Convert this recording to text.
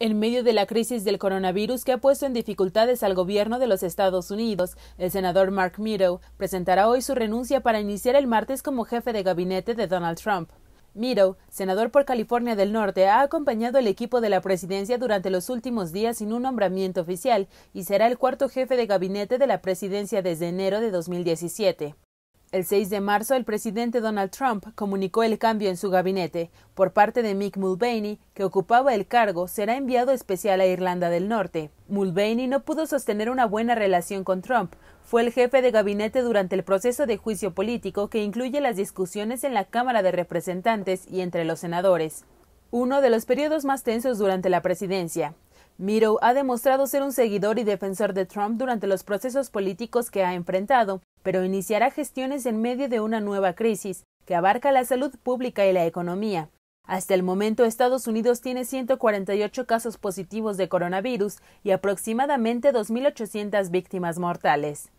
En medio de la crisis del coronavirus que ha puesto en dificultades al gobierno de los Estados Unidos, el senador Mark Meadow presentará hoy su renuncia para iniciar el martes como jefe de gabinete de Donald Trump. Meadow, senador por California del Norte, ha acompañado al equipo de la presidencia durante los últimos días sin un nombramiento oficial y será el cuarto jefe de gabinete de la presidencia desde enero de 2017. El 6 de marzo, el presidente Donald Trump comunicó el cambio en su gabinete. Por parte de Mick Mulvaney, que ocupaba el cargo, será enviado especial a Irlanda del Norte. Mulvaney no pudo sostener una buena relación con Trump. Fue el jefe de gabinete durante el proceso de juicio político que incluye las discusiones en la Cámara de Representantes y entre los senadores. Uno de los periodos más tensos durante la presidencia. Miro ha demostrado ser un seguidor y defensor de Trump durante los procesos políticos que ha enfrentado, pero iniciará gestiones en medio de una nueva crisis que abarca la salud pública y la economía. Hasta el momento, Estados Unidos tiene 148 casos positivos de coronavirus y aproximadamente 2.800 víctimas mortales.